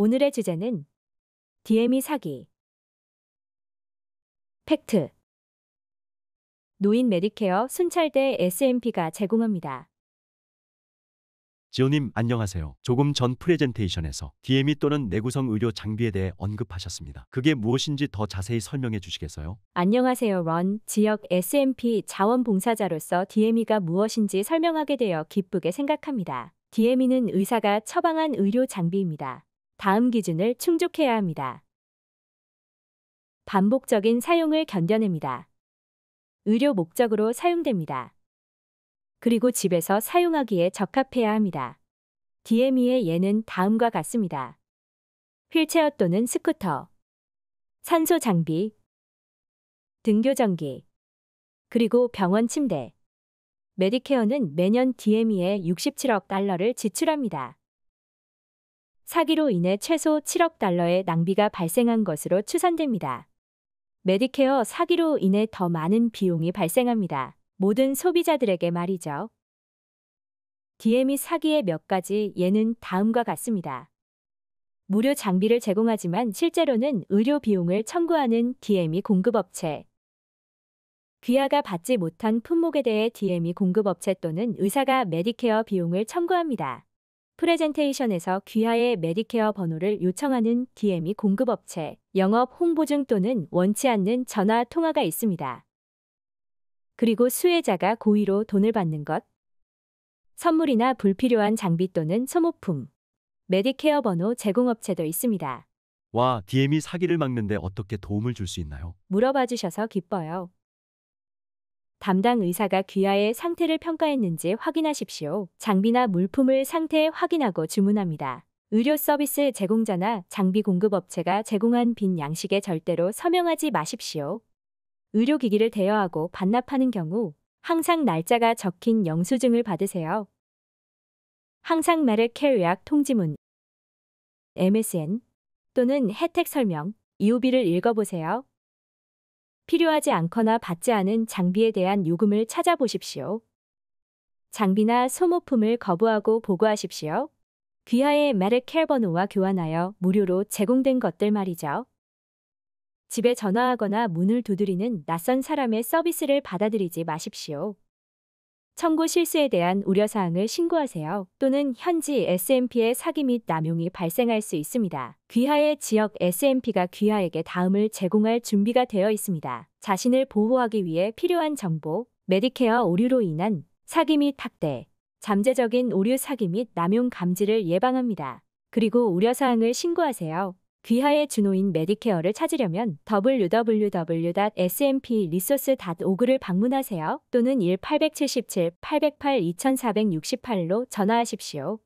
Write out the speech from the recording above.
오늘의 주제는 DME 사기. 팩트. 노인 메디케어 순찰대 SMP가 제공합니다. 지호님 안녕하세요. 조금 전 프레젠테이션에서 DME 또는 내구성 의료 장비에 대해 언급하셨습니다. 그게 무엇인지 더 자세히 설명해 주시겠어요? 안녕하세요, 런. 지역 SMP 자원봉사자로서 DME가 무엇인지 설명하게 되어 기쁘게 생각합니다. DME는 의사가 처방한 의료 장비입니다. 다음 기준을 충족해야 합니다. 반복적인 사용을 견뎌냅니다. 의료 목적으로 사용됩니다. 그리고 집에서 사용하기에 적합해야 합니다. DME의 예는 다음과 같습니다. 휠체어 또는 스쿠터, 산소 장비, 등교전기, 그리고 병원 침대. 메디케어는 매년 d m e 의 67억 달러를 지출합니다. 사기로 인해 최소 7억 달러의 낭비가 발생한 것으로 추산됩니다. 메디케어 사기로 인해 더 많은 비용이 발생합니다. 모든 소비자들에게 말이죠. DM이 사기의 몇 가지 예는 다음과 같습니다. 무료 장비를 제공하지만 실제로는 의료 비용을 청구하는 DM이 공급업체. 귀하가 받지 못한 품목에 대해 DM이 공급업체 또는 의사가 메디케어 비용을 청구합니다. 프레젠테이션에서 귀하의 메디케어 번호를 요청하는 DME 공급업체, 영업 홍보증 또는 원치 않는 전화 통화가 있습니다. 그리고 수혜자가 고의로 돈을 받는 것, 선물이나 불필요한 장비 또는 소모품, 메디케어 번호 제공업체도 있습니다. 와, DM이 사기를 막는데 어떻게 도움을 줄 수 있나요? 물어봐 주셔서 기뻐요. 담당 의사가 귀하의 상태를 평가했는지 확인하십시오. 장비나 물품을 상태 확인하고 주문합니다. 의료 서비스 제공자나 장비 공급업체가 제공한 빈 양식에 절대로 서명하지 마십시오. 의료기기를 대여하고 반납하는 경우 항상 날짜가 적힌 영수증을 받으세요. 항상 메르켈 의약 통지문 MSN 또는 혜택 설명, e 오 b 를 읽어보세요. 필요하지 않거나 받지 않은 장비에 대한 요금을 찾아보십시오. 장비나 소모품을 거부하고 보고하십시오. 귀하의 메르켈 번호와 교환하여 무료로 제공된 것들 말이죠. 집에 전화하거나 문을 두드리는 낯선 사람의 서비스를 받아들이지 마십시오. 청구 실수에 대한 우려사항을 신고하세요. 또는 현지 S&P의 m 사기 및 남용이 발생할 수 있습니다. 귀하의 지역 S&P가 m 귀하에게 다음을 제공할 준비가 되어 있습니다. 자신을 보호하기 위해 필요한 정보, 메디케어 오류로 인한 사기 및탁대 잠재적인 오류 사기 및 남용 감지를 예방합니다. 그리고 우려사항을 신고하세요. 귀하의 준호인 메디케어를 찾으려면 www.smpresource.org를 방문하세요 또는 1877-808-2468로 전화하십시오.